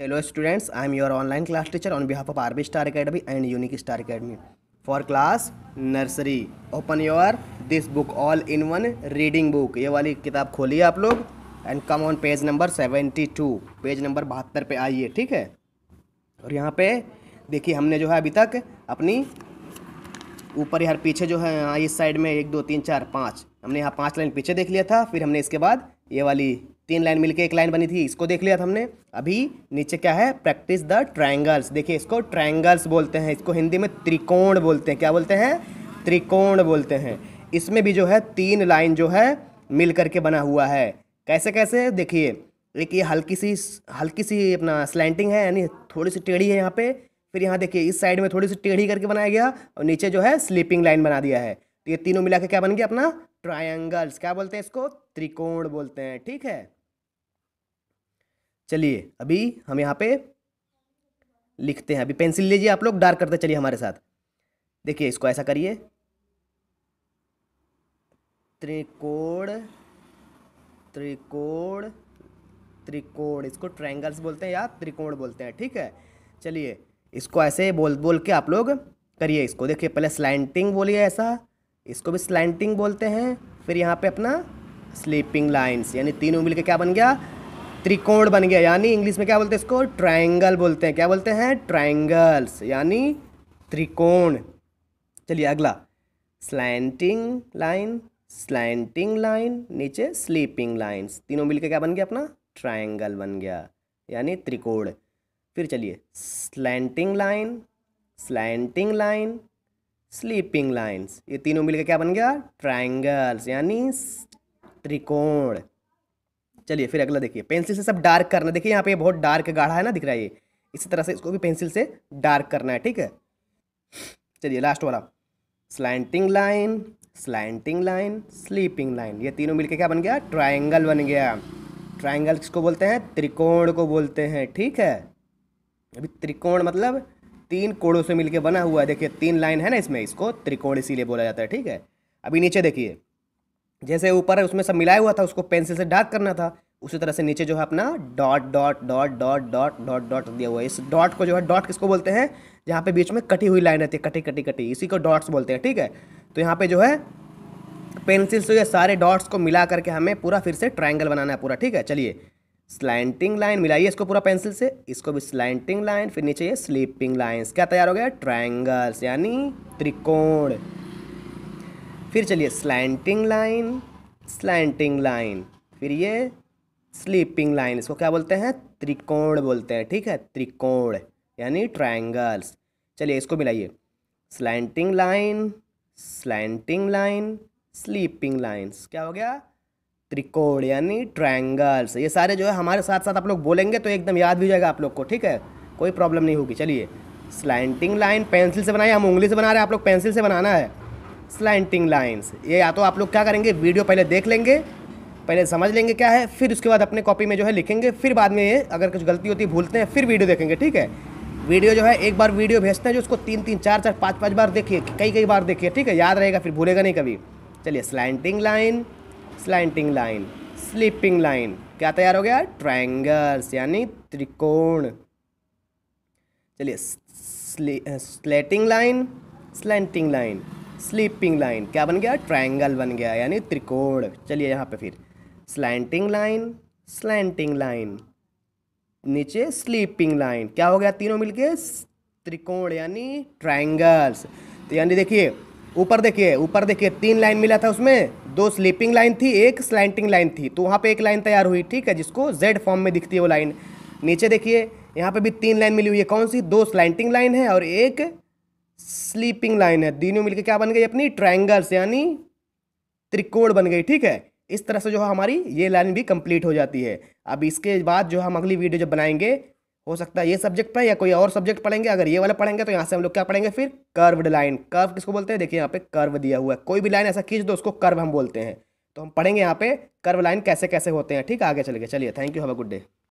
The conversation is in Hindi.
hello students I am your online class teacher on behalf of RB star academy and unique star academy for class nursery open your this book all in one reading book ये वाली किताब खोलिए आप लोग and come on page number seventy two page number बहत्तर पे आइए ठीक है और यहाँ पे देखिए हमने जो है अभी तक अपनी ऊपर यार पीछे जो है यहाँ इस साइड में एक दो तीन चार पाँच हमने यहाँ पाँच लाइन पीछे देख लिया था फिर हमने इसके बाद ये वाली तीन लाइन मिलके एक लाइन बनी थी इसको देख लिया था हमने अभी नीचे क्या है प्रैक्टिस द ट्रायंगल्स देखिए इसको ट्रायंगल्स बोलते हैं इसको हिंदी में त्रिकोण बोलते हैं क्या बोलते हैं त्रिकोण बोलते हैं इसमें भी जो है तीन लाइन जो है मिल करके बना हुआ है कैसे कैसे देखिए एक ये हल्की सी हल्की सी अपना स्लैंटिंग है यानी थोड़ी सी टेढ़ी है यहाँ पे फिर यहाँ देखिए इस साइड में थोड़ी सी टेढ़ी करके बनाया गया और नीचे जो है स्लीपिंग लाइन बना दिया है तो ये तीनों मिला के क्या बन गया अपना ट्रायंगल्स क्या बोलते हैं इसको त्रिकोण बोलते हैं ठीक है चलिए अभी हम यहाँ पे लिखते हैं अभी पेंसिल लीजिए आप लोग डार्क करते चलिए हमारे साथ देखिए इसको ऐसा करिए त्रिकोण त्रिकोण त्रिकोण इसको ट्रायंगल्स बोलते हैं या त्रिकोण बोलते हैं ठीक है चलिए इसको ऐसे बोल बोल के आप लोग करिए इसको देखिए पहले स्लैंटिंग बोलिए ऐसा इसको भी स्लैंटिंग बोलते हैं फिर यहाँ पे अपना स्लीपिंग लाइंस यानी तीनों मिलके क्या बन गया त्रिकोण बन गया यानी इंग्लिश में क्या बोलते हैं इसको ट्राइंगल बोलते हैं क्या बोलते हैं ट्राइंगल्स यानी त्रिकोण चलिए अगला स्लैंटिंग लाइन स्लैंटिंग लाइन नीचे स्लीपिंग लाइन्स तीनों मिलकर क्या बन गया अपना ट्राइंगल बन गया यानी त्रिकोण फिर चलिए slanting line slanting line sleeping lines ये तीनों मिलकर क्या बन गया ट्राइंगल्स यानी त्रिकोण चलिए फिर अगला देखिए पेंसिल से सब डार्क करना देखिए यहाँ पे बहुत डार्क गाढ़ा है ना दिख रहा है ये इसी तरह से इसको भी पेंसिल से डार्क करना है ठीक है चलिए लास्ट वाला slanting line slanting line sleeping line ये तीनों मिलके क्या बन गया ट्राइंगल बन गया ट्राइंगल किसको बोलते हैं त्रिकोण को बोलते हैं ठीक है अभी त्रिकोण मतलब तीन कोणों से मिलके बना हुआ है देखिए तीन लाइन है ना इसमें इसको त्रिकोण इसीलिए बोला जाता है ठीक है अभी नीचे देखिए जैसे ऊपर है उसमें सब मिलाया हुआ था उसको पेंसिल से डार्क करना था उसी तरह से नीचे जो है अपना dot dot dot dot dot dot dot दिया हुआ है इस डॉट को जो है डॉट किसको बोलते हैं जहाँ पे बीच में कटी हुई लाइन रहती है कटी कटी कटी इसी को डॉट्स बोलते हैं ठीक है तो यहाँ पे जो है पेंसिल से ये सारे डॉट्स को मिला करके हमें पूरा फिर से ट्राइंगल बनाना है पूरा ठीक है चलिए स्लाइंटिंग लाइन मिलाइए इसको पूरा पेंसिल से इसको भी स्लाइंटिंग लाइन फिर नीचे ये स्लीपिंग लाइन्स क्या तैयार हो गया ट्राइंगल्स यानी त्रिकोण फिर चलिए स्लैंटिंग लाइन स्लैंटिंग लाइन फिर ये स्लीपिंग लाइन इसको क्या बोलते हैं त्रिकोण बोलते हैं ठीक है त्रिकोण यानी ट्राइंगल्स चलिए इसको मिलाइए slanting line slanting line sleeping lines क्या हो गया त्रिकोण यानी ट्राइंगल्स ये सारे जो है हमारे साथ साथ आप लोग बोलेंगे तो एकदम याद भी जाएगा आप लोग को ठीक है कोई प्रॉब्लम नहीं होगी चलिए स्लैंटिंग लाइन पेंसिल से बनाइए हम उंगली से बना रहे हैं आप लोग पेंसिल से बनाना है स्लाइंटिंग लाइन्स ये या तो आप लोग क्या करेंगे वीडियो पहले देख लेंगे पहले समझ लेंगे क्या है फिर उसके बाद अपने कॉपी में जो है लिखेंगे फिर बाद में ये अगर कुछ गलती होती है भूलते हैं फिर वीडियो देखेंगे ठीक है वीडियो जो है एक बार वीडियो भेजते हैं जो उसको तीन तीन चार चार पाँच पाँच बार देखिए कई कई बार देखिए ठीक है याद रहेगा फिर भूलेगा नहीं कभी चलिए slanting line slanting line sleeping line क्या तैयार हो गया ट्राइंगल्स यानी त्रिकोण चलिए slanting line slanting line sleeping line क्या बन गया ट्रायंगल बन गया यानी त्रिकोण चलिए यहाँ पे फिर स्लैंटिंग लाइन स्लैंटिंग लाइन नीचे स्लीपिंग लाइन क्या हो गया तीनों मिलके त्रिकोण यानी ट्रायंगल्स तो यानी देखिए ऊपर देखिए ऊपर देखिए तीन लाइन मिला था उसमें दो स्लीपिंग लाइन थी एक स्लैंटिंग लाइन थी तो वहाँ पे एक लाइन तैयार हुई ठीक है जिसको जेड फॉर्म में दिखती है वो लाइन नीचे देखिए यहाँ पे भी तीन लाइन मिली हुई है कौन सी दो स्लैंटिंग लाइन है और एक स्लीपिंग लाइन है तीनों मिलकर क्या बन गई अपनी ट्राइंगल्स यानी त्रिकोण बन गई ठीक है इस तरह से जो हमारी ये लाइन भी कंप्लीट हो जाती है अब इसके बाद जो हम अगली वीडियो जब बनाएंगे हो सकता है ये सब्जेक्ट पर या कोई और सब्जेक्ट पढ़ेंगे अगर ये वाला पढ़ेंगे तो यहाँ से हम लोग क्या पढ़ेंगे फिर कर्व्ड लाइन कर्व किसको बोलते हैं देखिए यहाँ पे कर्व दिया हुआ है कोई भी लाइन ऐसा खींच दो उसको कर्व हम बोलते हैं तो हम पढ़ेंगे यहाँ पे कर्व लाइन कैसे कैसे होते हैं ठीक आगे चले गए चलिए thank you have a good day